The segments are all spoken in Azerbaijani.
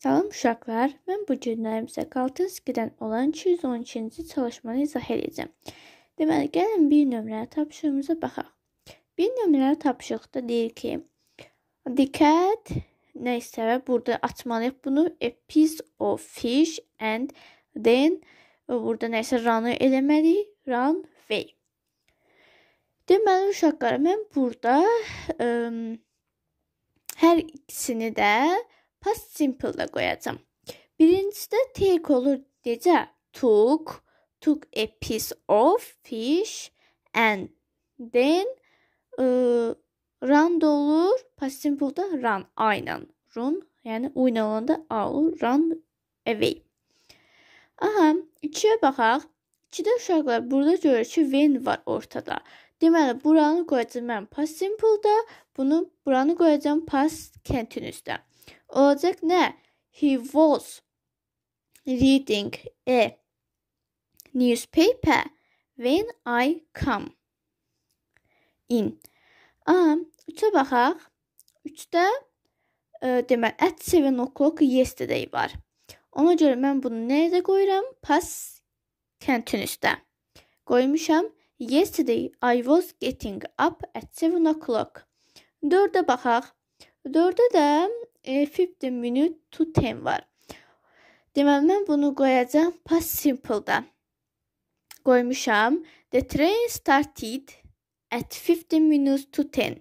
Salam uşaqlar, mən bu günlərimizə Qaltınskidən olan 212-ci çalışmanı izah edəcəm. Deməli, gəlin 1 nömrəli tapışığımıza baxaq. 1 nömrəli tapışıqda deyir ki, diqqət nə isə və burada açmalıyıq bunu a piece of fish and then burada nəsə run eləməliyik, run way. Deməli uşaqlar, mən burada ə, hər ikisini də past simple-da qoyacam. Birincisidə take olur necə? Took, took a piece of fish and then ə, e, run olur. Past simple-da run aynan. Run, yəni oynalanda a olur, run away. Aha, ikiyə baxaq. İkidə uşaqlar burada görür ki, when var ortada. Deməli, buranı qoyacam mən past simple-da, bunu buranı qoyacam past continuous-da. Olacaq nə? He was reading a newspaper when I come in. A, 3-ə baxaq. 3-də e, deməli at 7 o'clock yesterday var. Ona görə mən bunu nəyə qoyuram? Past continuous-da. Qoymuşam Yesterday I was getting up at 7 o'clock. 4-ə baxaq. 4-də də e, 15 minute to 10 var. Deməli mən bunu qoyacağam past simple-da. Qoymuşam. The train started at 15 minutes to 10.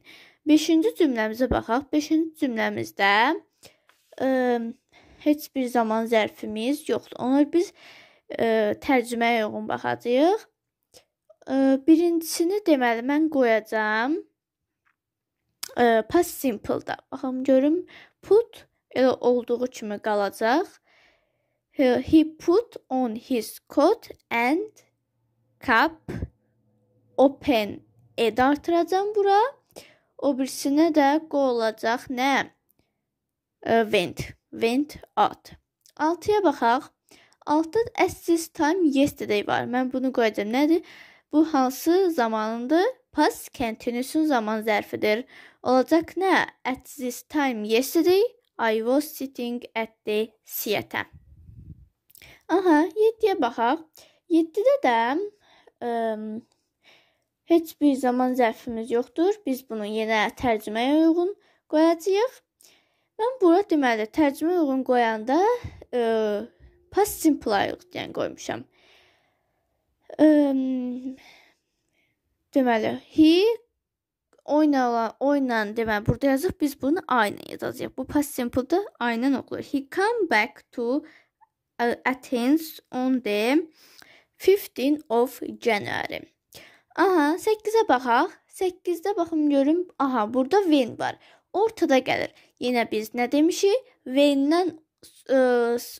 5-ci cümləmizə baxaq. 5-ci cümləmizdə ə, e, heç bir zaman zərfimiz yoxdur. Ona biz ə, e, tərcüməyə uyğun baxacağıq. Birincisini deməli mən qoyacam past simple-da. Baxım görüm put elə olduğu kimi qalacaq. He put on his coat and cap open e artıracam bura. O birisinə də qo olacaq nə? Went, went out. 6-ya baxaq. 6-da as this time yesterday var. Mən bunu qoyacam. Nədir? Bu hansı zamanındır? Past continuous zaman zərfidir. Olacaq nə? At this time yesterday I was sitting at the theater. Aha, 7-yə baxaq. 7-də də ə, heç bir zaman zərfimiz yoxdur. Biz bunu yenə tərcüməyə uyğun qoyacağıq. Mən bura deməli tərcümə uyğun qoyanda ə, past simple ayıq deyən qoymuşam deməli he oynalan oynan deməli burada yazıq biz bunu I ilə yazacağıq. Bu past simple-dır. I ilə oxulur. He come back to uh, Athens on the 15 of January. Aha, 8-ə baxaq. 8-də baxım görüm. Aha, burada when var. Ortada gəlir. Yenə biz nə demişik? When-dən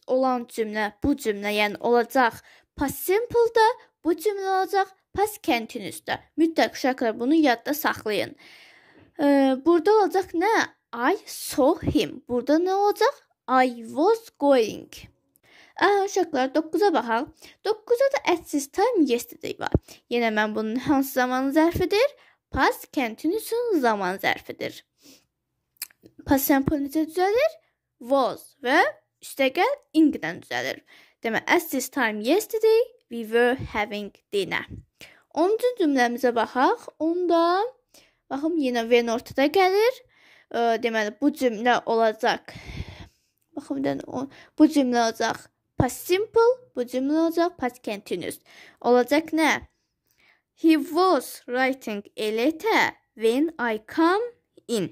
olan cümlə bu cümlə, yəni olacaq past simple-da Bu cümlə olacaq past continuous-da. Mütləq uşaqlar bunu yadda saxlayın. E, burada olacaq nə? I saw him. Burada nə olacaq? I was going. Aha, uşaqlar 9-a baxaq. 9-da da at this time yesterday var. Yenə mən bunun hansı zaman zərfidir? Past continuous-un zaman zərfidir. Past simple necə düzəlir? Was və üstəgəl ing-dən düzəlir. Demə at this time yesterday we were having dinner. 10-cu cümləmizə baxaq. Onda baxım yenə when ortada gəlir. E, deməli bu cümlə olacaq. Baxım dən bu cümlə olacaq past simple, bu cümlə olacaq past continuous. Olacaq nə? He was writing a letter when I come in.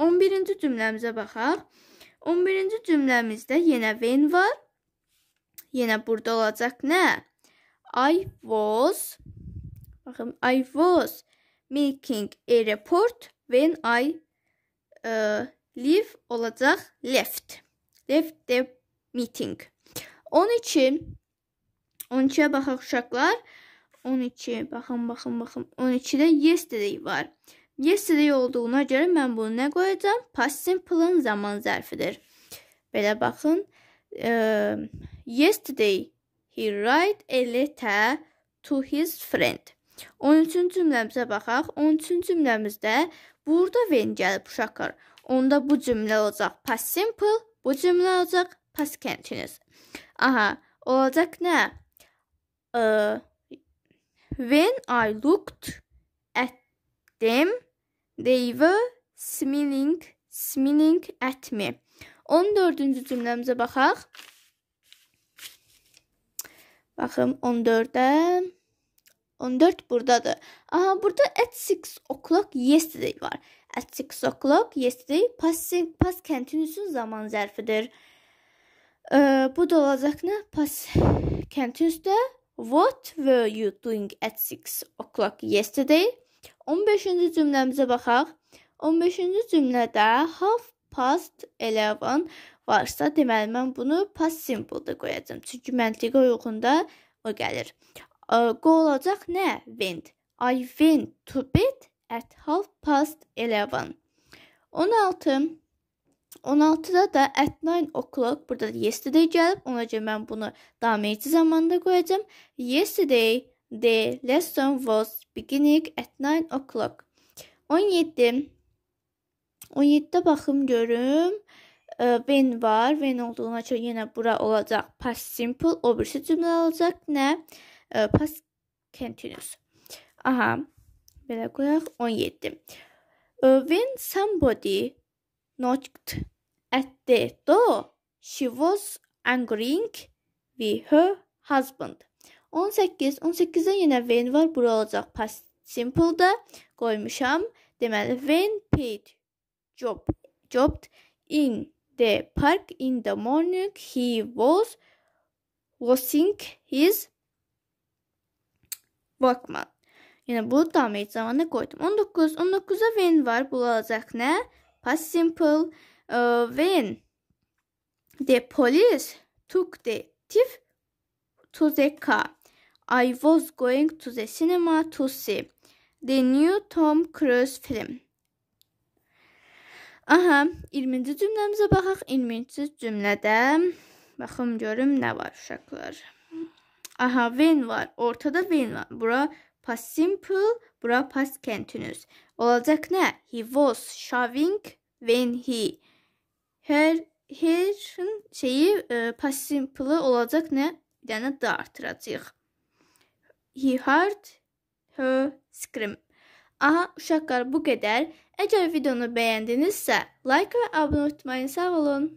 11-ci cümləmizə baxaq. 11-ci cümləmizdə yenə when var. Yenə burada olacaq nə? I was baxın I was making a report when I uh, leave olacaq left. Left the meeting. 12 12-yə baxaq uşaqlar. 12 baxın baxın baxın. 12-də yesterday var. Yesterday olduğuna görə mən bunu nə qoyacağam? Past simple-ın zaman zərfidir. Belə baxın. E, yesterday He write a letter to his friend. 13-cü cümləmizə baxaq. 13-cü cümləmizdə burada when gəlib uşaqlar. Onda bu cümlə olacaq past simple, bu cümlə olacaq past continuous. Aha, olacaq nə? Uh, when I looked at them, they were smiling, smiling at me. 14-cü cümləmizə baxaq. Baxım 14-də 14 burdadır. Aha, burada at 6 o'clock yesterday var. At 6 o'clock yesterday passive past continuous zaman zərfidir. E, bu da olacaq nə? Past continuous-da what were you doing at 6 o'clock yesterday? 15-ci cümləmizə baxaq. 15-ci cümlədə half past 11 varsa, deməli mən bunu past simvolda qoyacam. Çünki məntiqə uyğun da o gəlir. Qo olacaq nə? Went. I went to bed at half past 11. 16 16-da da at 9 o'clock burada yesterday gəlib. Ona görə mən bunu dameci zamanda qoyacam. Yesterday the lesson was beginning at 9 o'clock. 17 17-də baxım görüm ben var. When olduğuna görə yenə bura olacaq past simple. O birisi cümlə olacaq nə? Past continuous. Aha. Belə qoyaq 17. When somebody knocked at the door, she was angering with her husband. 18. 18-də yenə when var. Bura olacaq past simple-da qoymuşam. Deməli when paid job jobbed in the park in the morning he was washing his Walkman. Yine bu damet zamanı koydum. 19. 19'a when var. Bulacak ne? Past simple. Uh, when the police took the thief to the car. I was going to the cinema to see the new Tom Cruise film. Aha, 20-ci cümləmizə baxaq. 20-ci cümlədə baxım görüm nə var uşaqlar. Aha, when var. Ortada when var. Bura past simple, bura past continuous. Olacaq nə? He was shaving when he. Her her şeyi e, past simple olacaq nə? Bir dənə da artıracağıq. He heard her scream. Aha uşaqlar bu qədər. Əgər videonu bəyəndinizsə, like və abunə olmayı sağ olun.